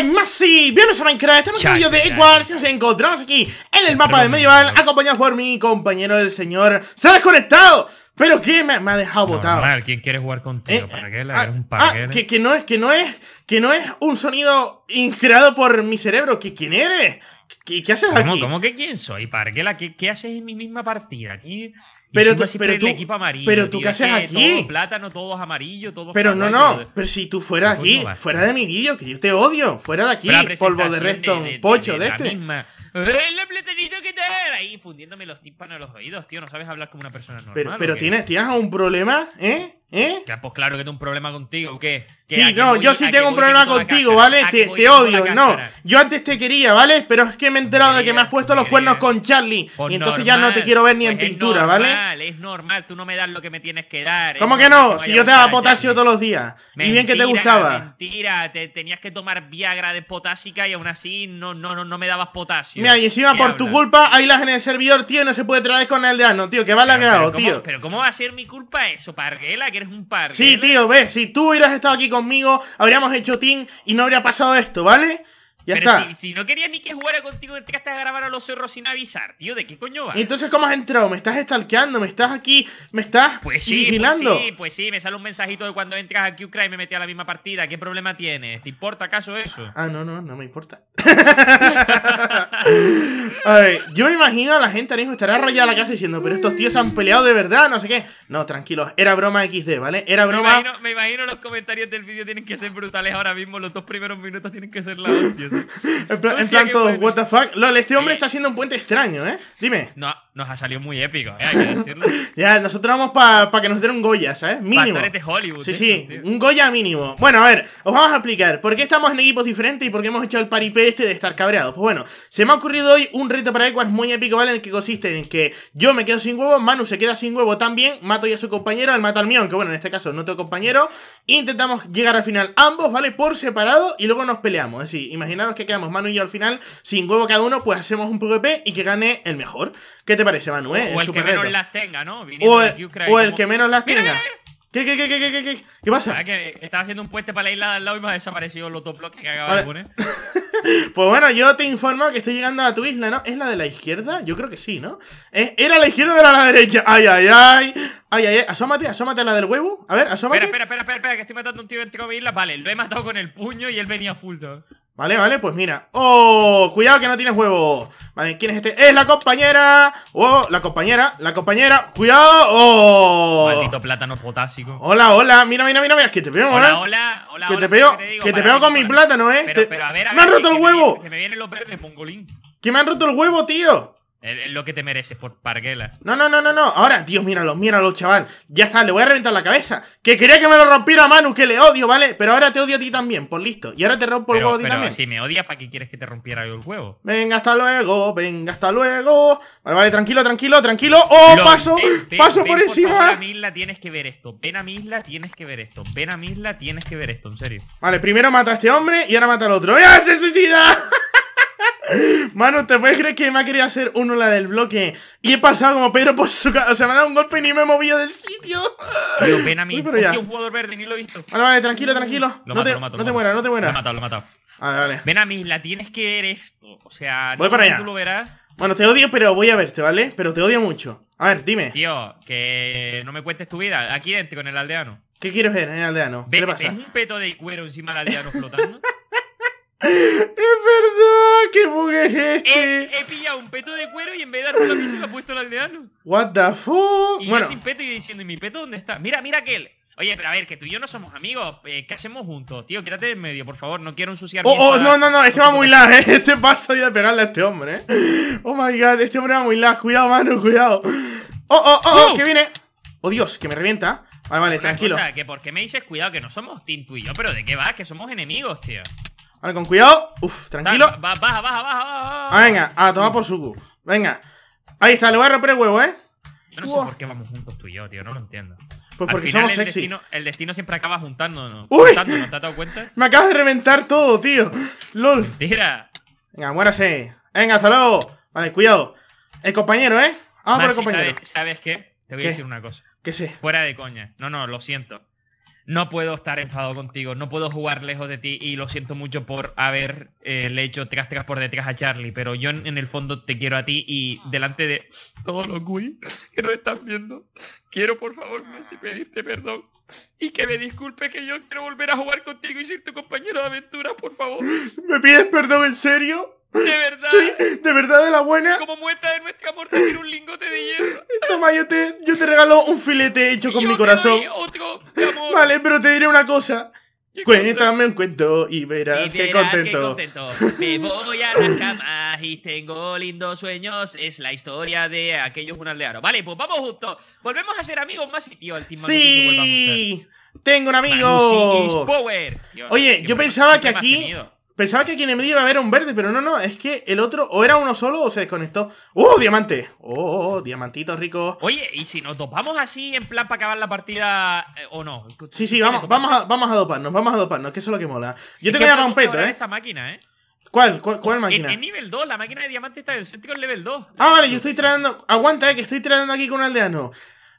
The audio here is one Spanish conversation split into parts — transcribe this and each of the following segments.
soy Masi, bienvenidos a Minecraft, estamos en un vídeo de Equal! y nos encontramos aquí en el mapa de Medieval Acompañados por mi compañero el señor Se ha desconectado, pero qué? me, ha dejado botado ¿quién quiere jugar contigo? Eh, ¿Para qué ah, un ah, que, no es, que no es, que no es un sonido creado por mi cerebro, quién eres? ¿Qué, haces aquí? ¿Cómo que quién soy? ¿Para qué, la, qué, qué haces en mi misma partida? Aquí... Pero, tú, pero, tú, equipo amarillo, pero tú, ¿qué haces aquí? Todos plátano, todos amarillo, todos Pero no, no, pero si tú fueras aquí, fuera de mi vídeo, que yo te odio, fuera de aquí, polvo de resto, pocho de, de, de este. Misma. ¡Eh, que tal! Ahí fundiéndome los tímpanos de los oídos, tío, no sabes hablar como una persona normal. Pero, pero tienes, tienes un problema, ¿eh? ¿Eh? pues claro que tengo un problema contigo, ¿qué? sí, no, yo sí tengo un problema contigo, ¿vale? Te, odio, no. Yo antes te quería, ¿vale? Pero es que me he enterado de que me has puesto los cuernos con Charlie. Pues, y entonces ya no te quiero ver ni en pues, pintura, ¿vale? Es normal, tú no me das lo que me tienes que dar. ¿Cómo que no? si yo te daba potasio todos los días. y bien que te gustaba. Mentira, te tenías que tomar Viagra de potásica y aún así no, no, no, me dabas potasio. Mira, y encima por tu culpa hay las en el servidor, tío, y no se puede traer con el de ano, tío. Que va lagado, tío. Pero ¿cómo va a ser mi culpa eso, Parguela? eres un par. Sí, tío, ves, si tú hubieras estado aquí conmigo, habríamos hecho team y no habría pasado esto, ¿vale? Ya está. Si, no quería ni que jugara contigo, te a grabar a los cerros sin avisar, tío. ¿De qué coño vas? Entonces, ¿cómo has entrado? ¿Me estás stalkeando? ¿Me estás aquí? ¿Me estás pues pues vigilando? Pues sí, pues sí, me sale un mensajito de cuando entras a q y me metí a la misma partida. ¿Qué problema tienes? ¿Te importa acaso eso? Ah, no, no, no me importa. A yo me imagino a la gente ahora mismo estará rayada la casa diciendo, pero estos tíos han peleado de verdad, no sé qué. No, tranquilos, era broma XD, ¿vale? Era broma. Me imagino, los comentarios del vídeo tienen que ser brutales ahora mismo, los dos primeros minutos tienen que ser la en, plan, what the fuck. Lol, este hombre está haciendo un puente extraño, ¿eh? Dime. No, nos ha salido muy épico, ¿eh? Hay que decirlo. ya, nosotros vamos para que nos den un Goya, ¿sabes? Mínimo. Hollywood. Sí, sí, un Goya mínimo. Bueno, a ver, os vamos a explicar por qué estamos en equipos diferentes y por qué hemos hecho el paripé este de estar cabreados. Pues bueno, se me ha ocurrido hoy un reto para es muy épico, ¿vale? En el que consiste en que yo me quedo sin huevo, Manu se queda sin huevo también, mato ya a su compañero, él mata al mío, aunque bueno, en este caso no tengo compañero. Intentamos llegar al final ambos, ¿vale? Por separado y luego nos peleamos. Es decir, imaginaros que quedamos Manu y yo al final sin huevo cada uno, pues hacemos un PvP y que gane el mejor. ¿Qué te parece, Manu, eh? O el, que menos las tenga, ¿no? O el, que menos las tenga. ¡Mira, ¿Qué, qué, qué, qué, qué, qué, qué pasa? Ah, que estaba haciendo un puente para la isla de al lado y me han desaparecido los dos bloques que acababa de poner. pues bueno, yo te informo que estoy llegando a tu isla, ¿no? ¿Es la de la izquierda? Yo creo que sí, ¿no? Eh, ¿Era la izquierda o era la derecha? ¡Ay, ay, ay! ¡Ay, ay, ay! Asómate, asómate a la del huevo. A ver, asómate. Espera, espera, espera, espera, que estoy matando un tío dentro de mi isla. Vale, lo he matado con el puño y él venía full, Vale, vale, pues mira. ¡Oh! Cuidado que no tiene huevo. Vale, ¿quién es este? ¡Es la compañera! ¡Oh! La compañera, la compañera. ¡Cuidado! ¡Oh! Maldito plátano potásico. Hola, hola. Mira, mira, mira, mira. Que te pego, hola, ¿eh? Hola, hola, Que te pego, que te, con mi plátano, ¿eh? ¡Me han roto el huevo! que me vienen los verdes, mongolín. ¡Que me han roto el huevo, tío! Es lo que te mereces por parguela. No, no, no, no, no. Ahora, Dios, míralo, míralo, chaval. Ya está, le voy a reventar la cabeza. Que quería que me lo rompiera Manu, que le odio, ¿vale? Pero ahora te odio a ti también, por pues listo. Y ahora te rompo el huevo a ti también. Si me odias, ¿para qué quieres que te rompiera yo el huevo? Venga, hasta luego, venga, hasta luego. Vale, vale, tranquilo, tranquilo, tranquilo. ¡Oh, paso! ¡Paso por, encima! Ven a tienes que ver esto. Ven a Misla tienes que ver esto. Ven a mi tienes que ver esto, en serio. Vale, primero mata a este hombre y ahora mata al otro. ¡Ya se suicida! Mano, ¿te puedes creer que me ha querido hacer uno la del bloque? Y he pasado como Pedro por su casa. O sea, me ha dado un golpe y ni me he movido del sitio. Pero ven a mí. pero ya. un jugador verde, ni lo he visto. Vale, vale, tranquilo, tranquilo. no, te, lo no te mueras, no te mueras. Lo he matado, lo he matado. Vale, vale. Ven a mí, la tienes que ver esto. O sea, no para allá. tú lo verás. Bueno, te odio, pero voy a verte, ¿vale? Pero te odio mucho. A ver, dime. Tío, que no me cuentes tu vida. Aquí dentro, con el aldeano. ¿Qué quieres ver en el aldeano? ¿Qué pasa? Es un peto de cuero encima del aldeano flotando. Este. He, pillado un peto de cuero y en vez de darle la piso lo ha puesto al aldeano. What the fuck? Y yo sin peto y diciendo, ¿y mi peto dónde está? Mira, mira aquel. Oye, pero a ver, que tú y yo no somos amigos. Eh, ¿Qué hacemos juntos? Tío, quédate en medio, por favor. No quiero ensuciar. Oh, oh, no, no, no. Este va muy lag, ¿eh? Este paso voy a pegarle a este hombre, ¿eh? Oh my god, este hombre va muy lag. Cuidado, mano, cuidado. Oh, oh, oh, oh, que viene. Oh, Dios, que me revienta. Vale, vale, tranquilo. O sea que porque me dices cuidado, que no somos team tú y yo, pero ¿de qué vas? Que somos enemigos, tío. Vale, con cuidado. Uf, tranquilo. Baja, baja, baja, baja. Ah, venga, a tomar por su cu. Venga. Ahí está, le voy a romper el huevo, ¿eh? Yo no sé por qué vamos juntos tú y yo, tío, no lo entiendo. Pues porque somos el sexy. Destino, el destino siempre acaba juntándonos. ¡Uy! ¿Te has dado cuenta? Me acabas de reventar todo, tío. ¡Lol! ¡Mentira! Venga, muérase. Venga, hasta luego. Vale, cuidado. El compañero, ¿eh? Vamos por el compañero. ¿Sabes, qué? Te voy a decir una cosa. ¿Qué sé? Fuera de coña. No, no, lo siento no puedo estar enfadado contigo, no puedo jugar lejos de ti y lo siento mucho por haber eh, hecho tras tras por detrás a Charlie, pero yo en el fondo te quiero a ti y delante de todos los GUI que nos están viendo, quiero por favor Messi pedirte perdón y que me disculpes que yo quiero volver a jugar contigo y ser tu compañero de aventura, por favor. ¿Me pides perdón en serio? De verdad. Sí, de verdad de la buena. Como muestra de nuestro amor te quiero un lingote de hierro. Toma, yo te, yo te regalo un filete hecho con mi corazón. Vale, pero te diré una cosa. Cuéntame un cuento y verás, qué contento. Me voy a las camas y tengo lindos sueños. Es la historia de aquellos un aldeano. Vale, pues vamos justo. Volvemos a ser amigos más tío, Sí, tengo un amigo. Oye, yo pensaba que aquí. Pensaba que aquí en el medio iba a haber un verde, pero no, no, es que el otro o era uno solo o se desconectó. ¡Uh, diamante! ¡Oh, diamantito rico! Oye, ¿y si nos dopamos así en plan para acabar la partida eh, o no? Sí, sí, vamos, vamos, a, vamos a doparnos, vamos a doparnos, que eso es lo que mola. Yo tengo que dar un peto, ¿eh? Esta máquina, ¿eh? ¿Cuál? ¿Cuál, máquina? En, nivel 2, la máquina de diamante está en el level 2. Ah, vale, yo estoy tirando. Aguanta, eh, que estoy tirando aquí con un aldeano.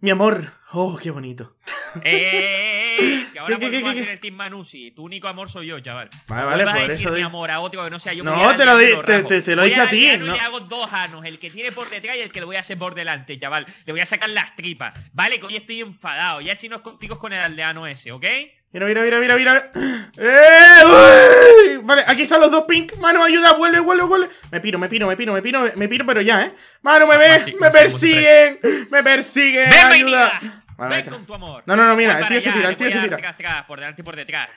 Mi amor. Oh, qué bonito. Eh, que, ahora ¿Qué, hacer el Team Manusi. Tu único amor soy yo, chaval. Vale, vale, no por eso. Mi amor a otro que no sea yo. No, te lo, he te, lo, a, ti. No le hago dos anos, el que tiene por detrás y el que lo voy a hacer por delante, chaval. Le voy a sacar las tripas. Vale, que hoy estoy enfadado. Ya si nos es contigo con el aldeano ese, ¿ok? Mira, mira, mira, mira, ¡Eh! Vale, aquí están los dos pink. Mano, ayuda, vuelve, vuelve, vuelve. Me piro, me piro, me piro, me piro, me piro, pero ya, ¿eh? Mano, me ve, me persiguen, me persiguen. ayuda. Ven con tu amor. No, no, no, mira, el tío se tira, el tío se tira. Por delante y por detrás,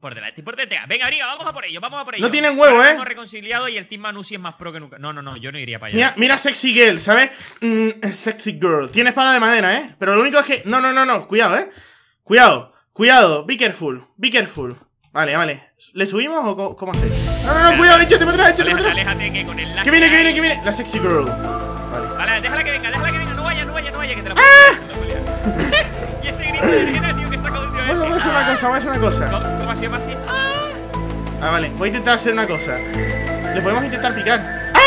por delante y por detrás. Venga, Ariga, vamos a por ello, vamos a por ello. No tienen huevo, eh. y el Team Manu sí es más pro que nunca. No, no, no, yo no iría para allá. Mira, mira Sexy Girl, ¿sabes? Mm, sexy Girl. Tiene espada de madera, eh. Pero lo único es que. No, no, no, no. Cuidado, eh. Cuidado, cuidado. Be careful, be careful. Vale, vale. ¿Le subimos o cómo, cómo No, no, no, cuidado, échate para atrás, échate para atrás. que con el. Que viene, que viene, que viene. La Sexy Girl. Vale. Vale, déjala que venga, déjala que venga. No vaya, no vaya, no vaya, que te la ¡Ah! ¡Vamos Voy, a hacer una cosa, vamos a hacer una cosa. ¿Cómo, así? ¡Ah! vale, voy a intentar hacer una cosa. Le podemos intentar picar. ¡Ah!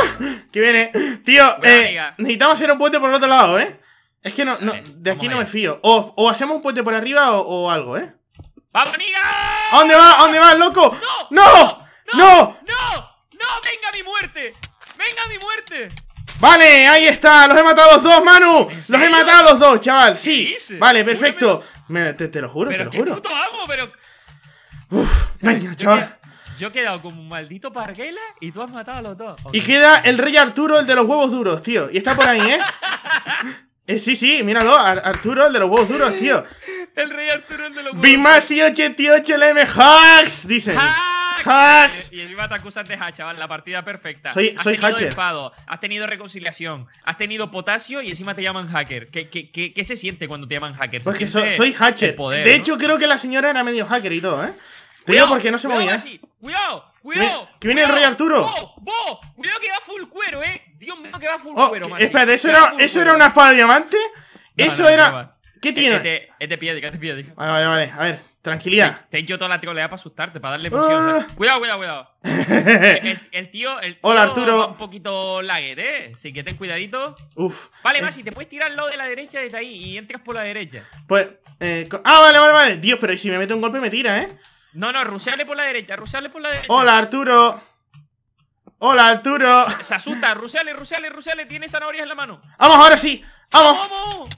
Ah, que viene. Tío, eh, necesitamos hacer un puente por el otro lado, ¿eh? Es que no, no de aquí no me fío. O, hacemos un puente por arriba o, algo, ¿eh? ¡Vamos, amiga! ¿A dónde va ¿A dónde va loco? ¡No! ¡No! ¡No! ¡No! ¡No! ¡Venga mi muerte! ¡Venga mi muerte! Vale, ahí está, los he matado a los dos, Manu. Los he matado a los dos, chaval. Sí. Vale, perfecto. te, lo juro, te lo juro. venga, chaval. Yo he quedado como un maldito parguela y tú has matado a los dos. Y queda el rey Arturo, el de los huevos duros, tío. Y está por ahí, ¿eh? eh sí, sí, míralo, Arturo, el de los huevos duros, tío. el rey Arturo, el de los huevos duros. Bimasi88 LM Dice hacks. Y, encima te acusas de hack, chaval, la partida perfecta. Soy, has soy hacker. Enfado, has tenido reconciliación, has tenido potasio y encima te llaman hacker. ¿Qué, qué, qué, se siente cuando te llaman hacker? Pues que soy hacker. de hecho, creo que la señora era medio hacker y todo, ¿eh? Te digo porque no se cuidado, movía. cuidado, Que viene el rey Arturo. Bo, bo, cuidado que va full cuero, eh. Dios mío, que va full oh, cuero, man. Espérate, ¿eso, era, ¿eso era, una espada de diamante? eso era. ¿Qué e-, tiene? Este, piedra, es este piedra. Este vale, vale, vale. A ver. Tranquilidad. Te, he toda la troleada para asustarte, para darle ah. emoción. Cuidado, cuidado, cuidado. el, tío, el tío Hola, Arturo. un poquito lagged, ¿eh? Así que ten cuidadito. Uf. Vale, eh. más, te puedes tirar lo de la derecha desde ahí y entras por la derecha. Pues. Eh, ah, vale, vale, vale. Dios, pero si me mete un golpe me tira, ¿eh? No, no, rusearle por la derecha, rusearle por la derecha. Hola, Arturo. Hola, Arturo. Se asusta, ruseale, ruseale, ruseale. Tiene zanahorias en la mano. Vamos, ahora sí. Vamos. Vamos,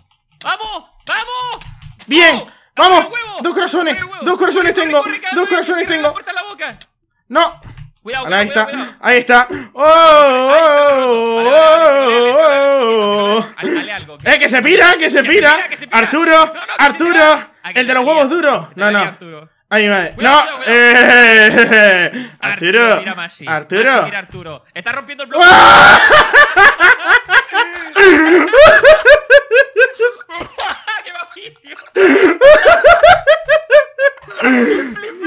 vamos, vamos. Bien. ¡Vamos! ¡Dos corazones! ¡Dos corazones tengo! ¡Dos corazones tengo! ¡No! Cuidado, cuidado, ahí, está. ahí está, oh, ¡Eh, que se pira, que se pira! ¡Arturo, Arturo! ¡El de los huevos duros! No, no. Ahí va. ¡No! Eh, Arturo, Arturo. Arturo. Está rompiendo el bloque. horrible.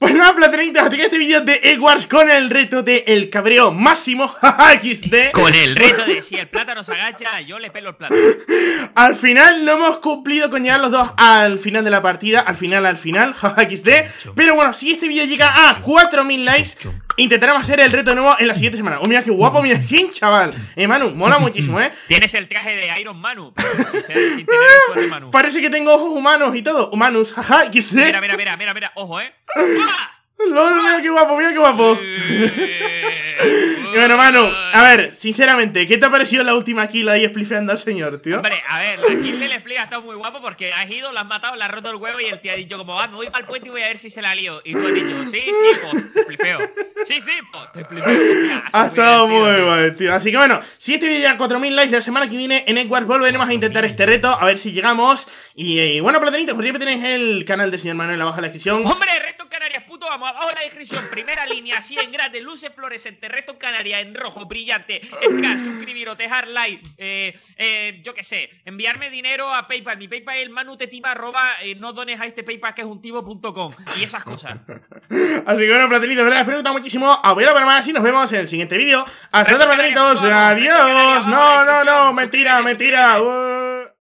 Pues nada, platanita, hasta que este vídeo de Edwards con el reto de el cabreo máximo XD. Con el reto de si el plátano se agacha, yo le pelo el plátano. Al final no hemos cumplido con llegar los dos al final de la partida, al final, al final, XD. Pero bueno, si este vídeo llega a 4000 likes, Intentaremos hacer el reto nuevo en la siguiente semana. Oh, mira qué guapo, mi skin, chaval. Eh, Manu, mola muchísimo, ¿eh? Tienes el traje de Iron Manu. Pero, Parece que tengo ojos humanos y todo. Humanos, jaja, Mira, mira, mira, mira, mira, ojo, eh. ¡Ah! mira qué guapo, mira qué guapo. y bueno, mano, a ver, sinceramente, ¿qué te ha parecido la última kill ahí explifeando al señor, tío? Hombre, a ver, la kill del explica ha estado muy guapo porque has ido, la has matado, la has roto el huevo y el tío ha dicho como, va, ah, me voy al puente y voy a ver si se la lío. Y tú has dicho, sí, sí, po, te explifeo. Sí, sí, po, te explifeo. ha estado muy guay, tío. Así que bueno, si este vídeo llega a 4000 likes la semana que viene en Edwards volveremos a intentar este reto, a ver si llegamos. Y, eh, bueno, platanitos, pues siempre tenéis el canal de señor Manuel abajo en la descripción. ¡Hombre, reto Vamos abajo la descripción. Primera línea, así en grande, luces flores resto canaria en rojo, brillante. En suscribir o dejar like. Eh, eh, yo qué sé. Enviarme dinero a PayPal. Mi PayPal es manutetiva arroba eh, no dones a este PayPal que es un tivo.com y esas cosas. Así que bueno, platelitos, gracias, espero muchísimo. A ah, ver, más y nos vemos en el siguiente vídeo. Hasta luego, Adiós. No, no, no. Mentira, mentira.